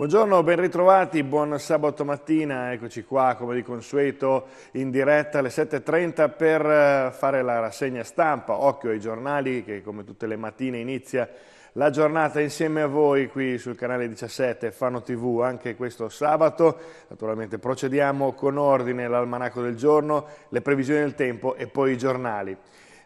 Buongiorno, ben ritrovati, buon sabato mattina, eccoci qua come di consueto in diretta alle 7.30 per eh, fare la rassegna stampa, occhio ai giornali che come tutte le mattine inizia la giornata insieme a voi qui sul canale 17 Fano TV anche questo sabato. Naturalmente procediamo con ordine l'almanacco del giorno, le previsioni del tempo e poi i giornali.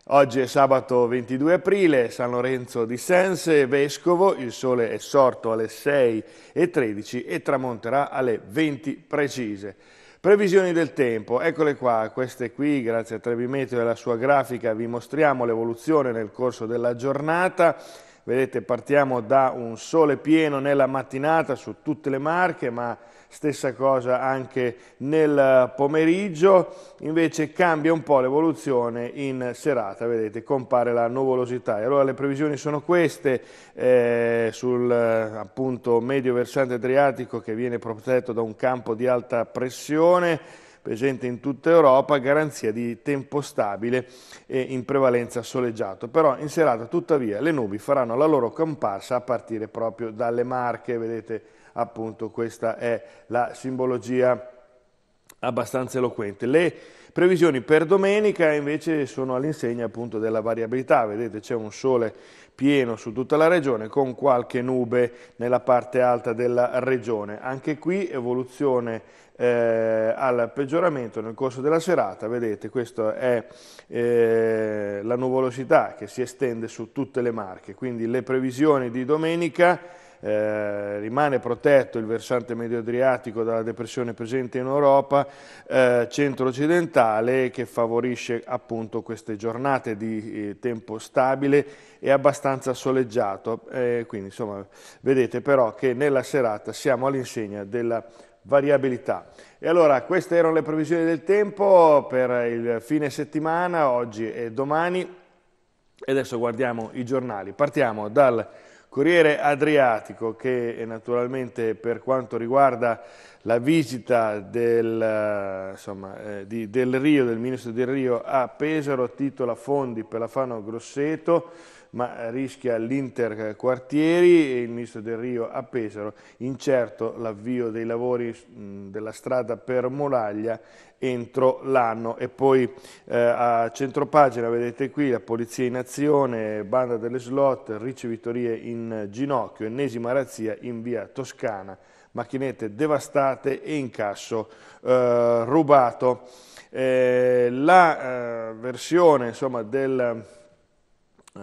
Oggi è sabato 22 aprile, San Lorenzo di Sense, Vescovo, il sole è sorto alle 6.13 e tramonterà alle 20 precise. Previsioni del tempo, eccole qua, queste qui, grazie a Trevimeteo e alla sua grafica, vi mostriamo l'evoluzione nel corso della giornata. Vedete, partiamo da un sole pieno nella mattinata su tutte le marche, ma stessa cosa anche nel eh, pomeriggio, invece cambia un po' l'evoluzione in serata, vedete, compare la nuvolosità. E allora le previsioni sono queste, eh, sul eh, appunto medio versante adriatico che viene protetto da un campo di alta pressione, presente in tutta Europa, garanzia di tempo stabile e in prevalenza soleggiato. Però in serata tuttavia le nubi faranno la loro comparsa a partire proprio dalle Marche, vedete appunto questa è la simbologia abbastanza eloquente. Le Previsioni per domenica invece sono all'insegna appunto della variabilità, vedete c'è un sole pieno su tutta la regione con qualche nube nella parte alta della regione. Anche qui evoluzione eh, al peggioramento nel corso della serata, vedete questa è eh, la nuvolosità che si estende su tutte le marche, quindi le previsioni di domenica eh, rimane protetto il versante medio-adriatico dalla depressione presente in Europa eh, centro-occidentale che favorisce appunto queste giornate di eh, tempo stabile e abbastanza soleggiato. Eh, quindi insomma vedete però che nella serata siamo all'insegna della variabilità. E allora queste erano le previsioni del tempo per il fine settimana, oggi e domani. E adesso guardiamo i giornali. Partiamo dal Corriere Adriatico che eh, naturalmente per quanto riguarda la visita del, eh, insomma, eh, di, del Rio, del ministro del Rio a Pesaro titola fondi per la Fano Grosseto, ma rischia l'interquartieri e il ministro Del Rio a Pesaro, incerto l'avvio dei lavori della strada per Moraglia entro l'anno e poi eh, a centropagina vedete qui la polizia in azione, banda delle slot, ricevitorie in ginocchio, ennesima razzia in via Toscana, macchinette devastate e incasso eh, rubato. Eh, la eh, versione insomma, del eh,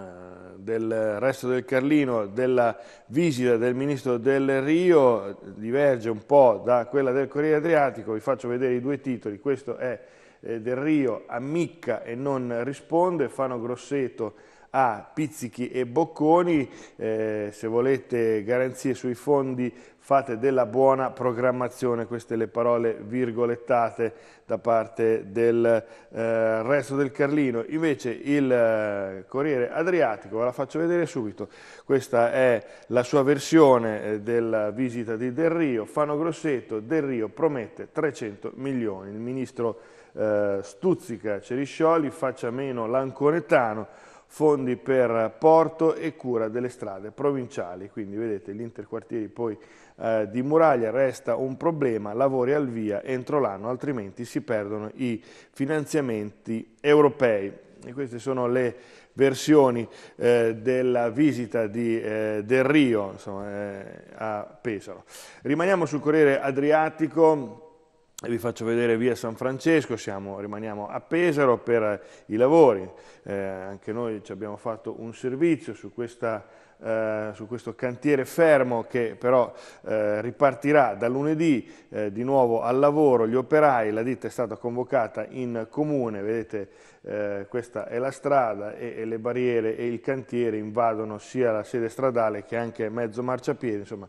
del resto del Carlino, della visita del ministro del Rio, diverge un po' da quella del Corriere Adriatico, vi faccio vedere i due titoli, questo è eh, del Rio, ammicca e non risponde, Fano Grosseto a Pizzichi e Bocconi, eh, se volete garanzie sui fondi fate della buona programmazione, queste le parole virgolettate da parte del eh, resto del Carlino. Invece il eh, Corriere Adriatico, ve la faccio vedere subito, questa è la sua versione eh, della visita di Del Rio, Fano Grosseto, Del Rio promette 300 milioni, il ministro eh, Stuzzica Ceriscioli faccia meno l'anconetano, fondi per porto e cura delle strade provinciali, quindi vedete l'interquartieri poi eh, di Muraglia resta un problema, lavori al via entro l'anno, altrimenti si perdono i finanziamenti europei. E queste sono le versioni eh, della visita di eh, Del Rio insomma, eh, a Pesaro. Rimaniamo sul Corriere Adriatico vi faccio vedere via San Francesco, siamo, rimaniamo a Pesaro per eh, i lavori, eh, anche noi ci abbiamo fatto un servizio su, questa, eh, su questo cantiere fermo che però eh, ripartirà da lunedì eh, di nuovo al lavoro, gli operai, la ditta è stata convocata in comune, vedete eh, questa è la strada e, e, le barriere e il cantiere invadono sia la sede stradale che anche mezzo marciapiede, insomma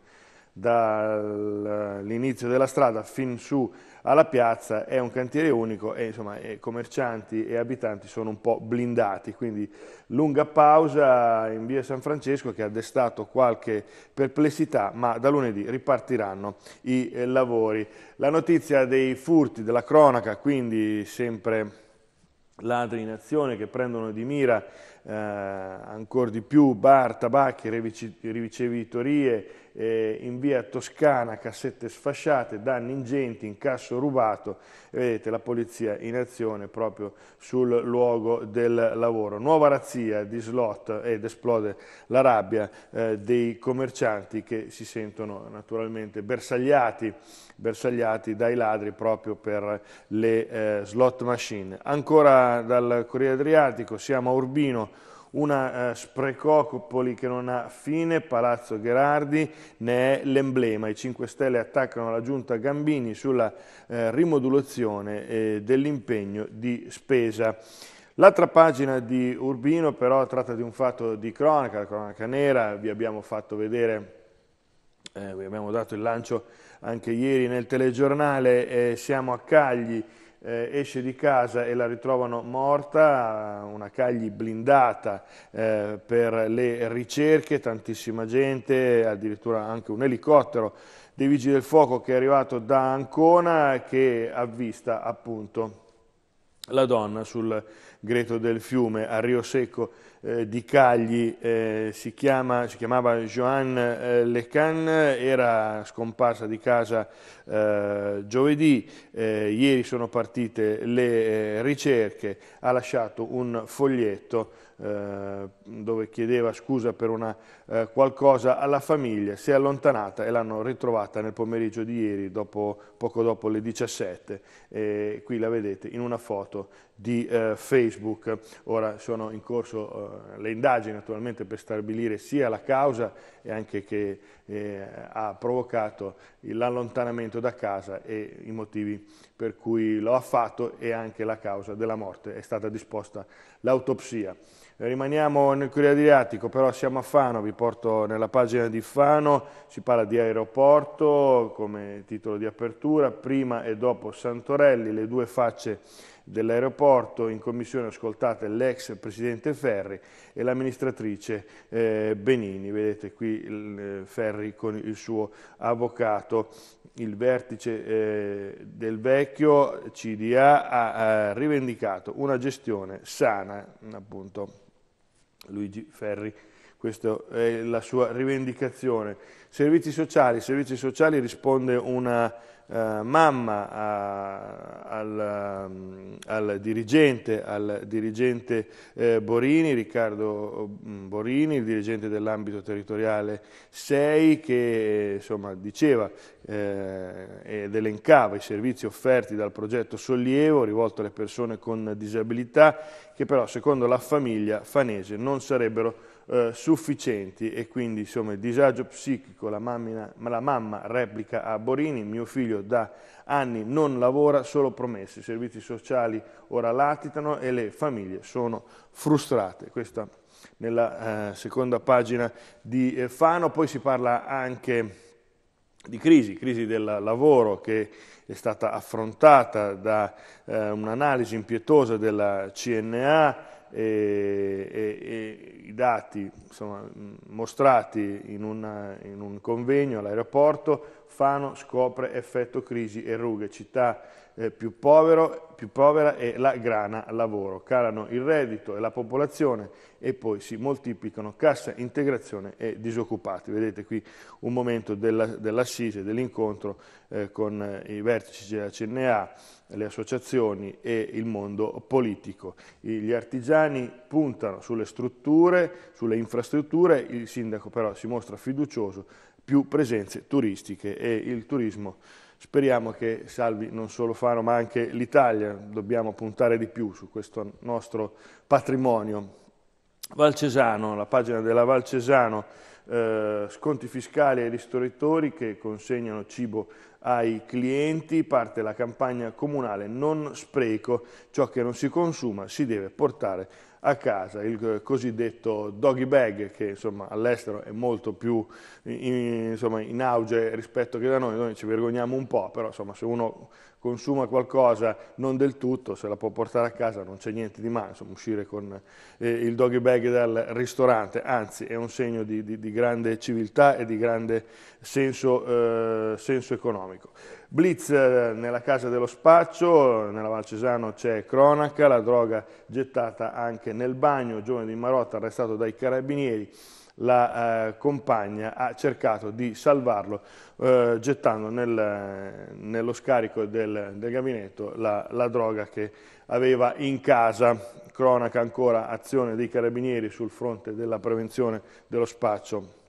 dall'inizio della strada fin su alla piazza è un cantiere unico e insomma e commercianti e abitanti sono un po' blindati, quindi lunga pausa in via San Francesco che ha destato qualche perplessità, ma da lunedì ripartiranno i eh, lavori. La notizia dei furti, della cronaca, quindi sempre ladri in azione che prendono di mira eh, ancora di più bar, tabacchi, ricevitorie eh, in via Toscana, cassette sfasciate, danni ingenti, incasso rubato, vedete la polizia in azione proprio sul luogo del lavoro. Nuova razzia di slot ed esplode la rabbia eh, dei commercianti che si sentono naturalmente bersagliati, bersagliati dai ladri proprio per le eh, slot machine. Ancora dal Corriere Adriatico, siamo a Urbino, una eh, sprecoccopoli che non ha fine, Palazzo Gherardi ne è l'emblema. I 5 Stelle attaccano la giunta Gambini sulla eh, rimodulazione eh, dell'impegno di spesa. L'altra pagina di Urbino però tratta di un fatto di cronaca, la cronaca nera, vi abbiamo fatto vedere, eh, vi abbiamo dato il lancio anche ieri nel telegiornale, eh, siamo a Cagli, eh, esce di casa e la ritrovano morta, una Cagli blindata eh, per le ricerche, tantissima gente, addirittura anche un elicottero dei Vigili del Fuoco che è arrivato da Ancona che avvista appunto la donna sul greto del fiume a Rio Secco eh, di Cagli, eh, si, chiama, si, chiamava Joanne eh, Lecan, era scomparsa di casa eh, giovedì, eh, ieri sono partite le ricerche, ha lasciato un foglietto dove chiedeva scusa per una eh, qualcosa alla famiglia, si è allontanata e l'hanno ritrovata nel pomeriggio di ieri, dopo, poco dopo le 17. E qui la vedete in una foto di eh, Facebook. Ora sono in corso le indagini naturalmente per stabilire sia la causa e anche che eh, ha provocato l'allontanamento da casa e i motivi per cui lo ha fatto e anche la causa della morte. È stata disposta l'autopsia. Rimaniamo nel Corriere Adriatico, però siamo a Fano, vi porto nella pagina di Fano, si parla di aeroporto come titolo di apertura, prima e dopo Santorelli, le due facce dell'aeroporto, in commissione ascoltate l'ex presidente Ferri e l'amministratrice eh, Benini, vedete qui il, eh, Ferri con il suo avvocato, il vertice eh, del vecchio CDA ha, ha rivendicato una gestione sana, appunto Luigi Ferri questa è la sua rivendicazione. Servizi sociali, servizi sociali risponde una uh, mamma a, al, mm, al, dirigente, al dirigente eh, Borini, Riccardo mm, Borini, il dirigente dell'ambito territoriale 6, che insomma, diceva eh, ed elencava i servizi offerti dal progetto Sollievo rivolto alle persone con disabilità, che però secondo la famiglia fanese non sarebbero eh, sufficienti e quindi insomma il disagio psichico, la, mammina, la mamma replica a Borini, mio figlio da anni non lavora, solo promesse, i servizi sociali ora latitano e le famiglie sono frustrate. Questa nella eh, seconda pagina di eh, Fano, poi si parla anche di crisi, crisi del lavoro che è stata affrontata da eh, un'analisi impietosa della CNA, e, e, i dati insomma, mostrati in, una, in, un convegno all'aeroporto, Fano scopre effetto crisi e rughe, città eh, più, povero, più povera e la grana lavoro. Calano il reddito e la popolazione e poi si moltiplicano cassa, integrazione e disoccupati. Vedete qui un momento dell'assise, dell dell'incontro eh, con eh, i vertici della CNA, le associazioni e il mondo politico. Gli artigiani puntano sulle strutture, sulle infrastrutture, il sindaco però si mostra fiducioso, più presenze turistiche e il turismo Speriamo che salvi non solo Fano ma anche l'Italia, dobbiamo puntare di più su questo nostro patrimonio. Valcesano, la pagina della Valcesano, eh, sconti fiscali ai ristoratori che consegnano cibo ai clienti, parte la campagna comunale non spreco, ciò che non si consuma si deve portare a casa, il cosiddetto doggy bag che all'estero è molto più in, insomma, in, auge rispetto che da noi, noi ci vergogniamo un po', però insomma, se uno consuma qualcosa non del tutto, se la può portare a casa non c'è niente di male, insomma, uscire con eh, il doggy bag dal ristorante, anzi è un segno di, di, di grande civiltà e di grande senso, eh, senso economico. Blitz eh, nella casa dello spaccio, nella Valcesano c'è cronaca, la droga gettata anche nel bagno, giovane di Marotta arrestato dai carabinieri, la eh, compagna ha cercato di salvarlo eh, gettando nel, nello scarico del, del gabinetto la, la droga che aveva in casa. Cronaca ancora azione dei carabinieri sul fronte della prevenzione dello spaccio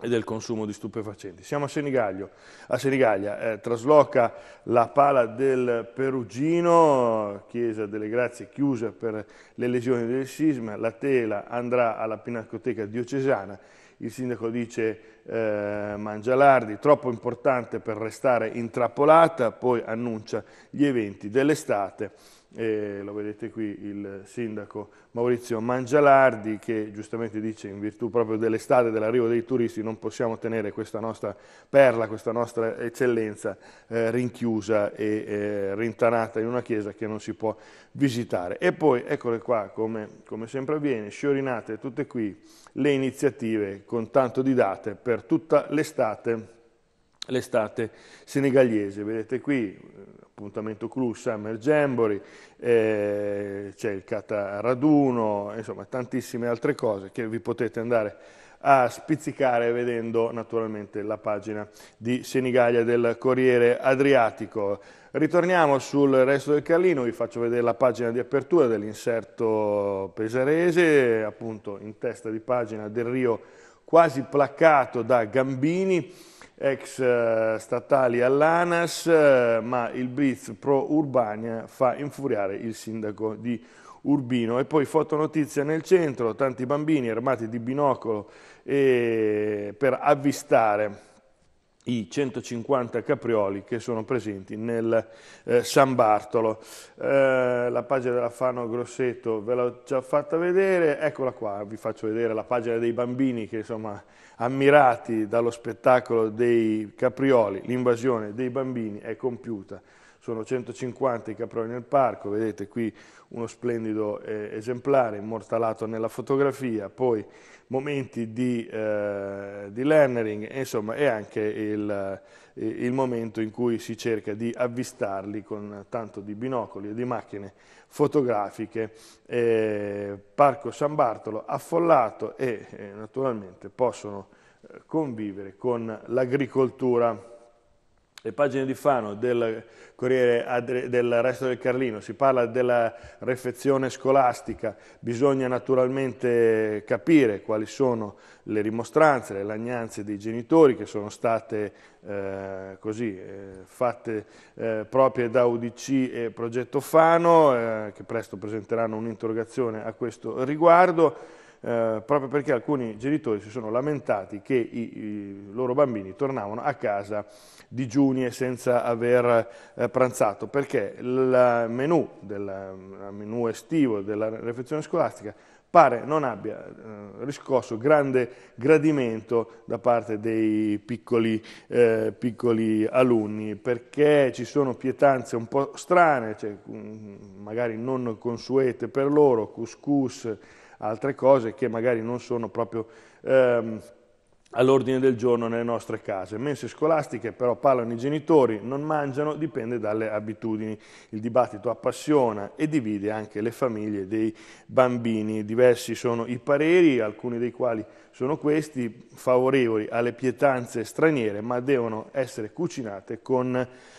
e del consumo di stupefacenti. Siamo a Senigallia, a Senigallia eh, trasloca la pala del Perugino, chiesa delle grazie chiusa per le lesioni del sisma, la tela andrà alla Pinacoteca diocesana, il sindaco dice eh, Mangialardi, troppo importante per restare intrappolata, poi annuncia gli eventi dell'estate e lo vedete qui il sindaco Maurizio Mangialardi che giustamente dice in virtù proprio dell'estate, dell'arrivo dei turisti non possiamo tenere questa nostra perla, questa nostra eccellenza eh, rinchiusa e eh, rintanata in una chiesa che non si può visitare. E poi eccole qua come, come sempre avviene, sciorinate tutte qui le iniziative con tanto di date per tutta l'estate l'estate senegaliese. Vedete qui appuntamento clou Summer Jamboree, eh, c'è il Cata Raduno, insomma tantissime altre cose che vi potete andare a spizzicare vedendo naturalmente la pagina di Senigallia del Corriere Adriatico. Ritorniamo sul resto del Carlino, vi faccio vedere la pagina di apertura dell'inserto pesarese, appunto in testa di pagina del Rio quasi placcato da Gambini, ex eh, statali all'ANAS, eh, ma il blitz pro Urbania fa infuriare il sindaco di Urbino. E poi fotonotizia nel centro, tanti bambini armati di binocolo eh, per avvistare i 150 caprioli che sono presenti nel eh, San Bartolo. Eh, la pagina della Fano Grosseto ve l'ho già fatta vedere, eccola qua, vi faccio vedere la pagina dei bambini che insomma ammirati dallo spettacolo dei caprioli, l'invasione dei bambini è compiuta sono 150 i caproni nel parco, vedete qui uno splendido eh, esemplare immortalato nella fotografia, poi momenti di, eh, di learning, insomma è anche il, eh, il, momento in cui si cerca di avvistarli con tanto di binocoli e di macchine fotografiche. Eh, parco San Bartolo affollato e eh, naturalmente possono eh, convivere con l'agricoltura le pagine di Fano del Corriere del Resto del Carlino, si parla della refezione scolastica, bisogna naturalmente capire quali sono le rimostranze, le lagnanze dei genitori che sono state eh, così, eh, fatte eh, proprie da UDC e Progetto Fano, eh, che presto presenteranno un'interrogazione a questo riguardo. Eh, proprio perché alcuni genitori si sono lamentati che i, i loro bambini tornavano a casa digiuni e senza aver eh, pranzato, perché il menù, del, il eh, menù estivo della refezione scolastica pare non abbia eh, riscosso grande gradimento da parte dei piccoli, eh, piccoli, alunni, perché ci sono pietanze un po' strane, cioè, mm, magari non consuete per loro, couscous, altre cose che magari non sono proprio ehm, all'ordine del giorno nelle nostre case. Mense scolastiche però parlano i genitori, non mangiano, dipende dalle abitudini. Il dibattito appassiona e divide anche le famiglie dei bambini. Diversi sono i pareri, alcuni dei quali sono questi, favorevoli alle pietanze straniere, ma devono essere cucinate con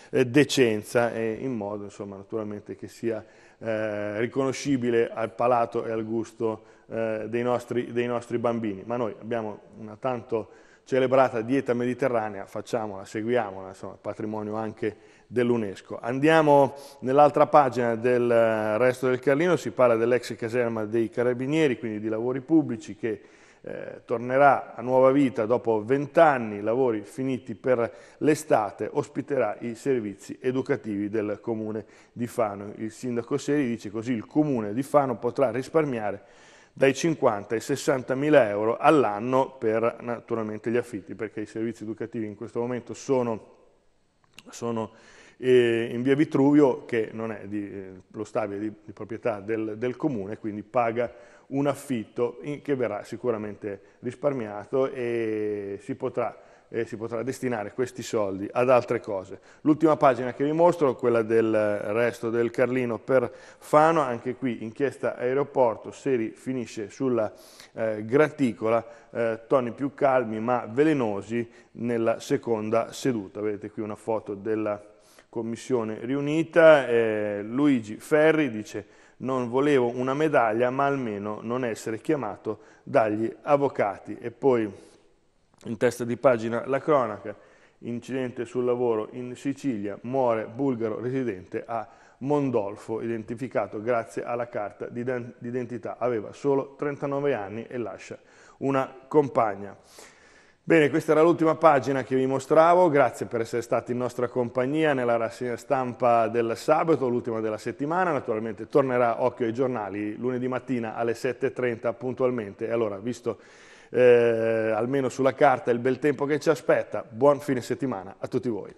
eh, decenza e in modo insomma, naturalmente che sia eh, riconoscibile al palato e al gusto eh, dei, nostri, dei, nostri, bambini. Ma noi abbiamo una tanto celebrata dieta mediterranea, facciamola, seguiamola, insomma, patrimonio anche dell'UNESCO. Andiamo nell'altra pagina del eh, resto del Carlino, si parla dell'ex caserma dei Carabinieri, quindi di lavori pubblici che eh, tornerà a nuova vita dopo vent'anni lavori finiti per l'estate, ospiterà i servizi educativi del comune di Fano. Il sindaco Seri dice così il comune di Fano potrà risparmiare dai 50 ai 60 mila euro all'anno per naturalmente gli affitti, perché i servizi educativi in questo momento sono, sono eh, in via Vitruvio, che non è di, eh, lo stabile di, di proprietà del, del, comune, quindi paga un affitto in, che verrà sicuramente risparmiato e si potrà, eh, si potrà destinare questi soldi ad altre cose. L'ultima pagina che vi mostro, quella del resto del Carlino per Fano, anche qui inchiesta aeroporto, Seri finisce sulla eh, graticola, eh, toni più calmi ma velenosi nella seconda seduta. Vedete qui una foto della commissione riunita, eh, Luigi Ferri dice non volevo una medaglia ma almeno non essere chiamato dagli avvocati. E poi in testa di pagina la cronaca, incidente sul lavoro in Sicilia, muore bulgaro residente a Mondolfo, identificato grazie alla carta d'identità, aveva solo 39 anni e lascia una compagna. Bene, questa era l'ultima pagina che vi mostravo, grazie per essere stati in nostra compagnia nella rassegna stampa del sabato, l'ultima della settimana, naturalmente tornerà Occhio ai giornali lunedì mattina alle 7.30 puntualmente, e allora visto eh, almeno sulla carta il bel tempo che ci aspetta, buon fine settimana a tutti voi.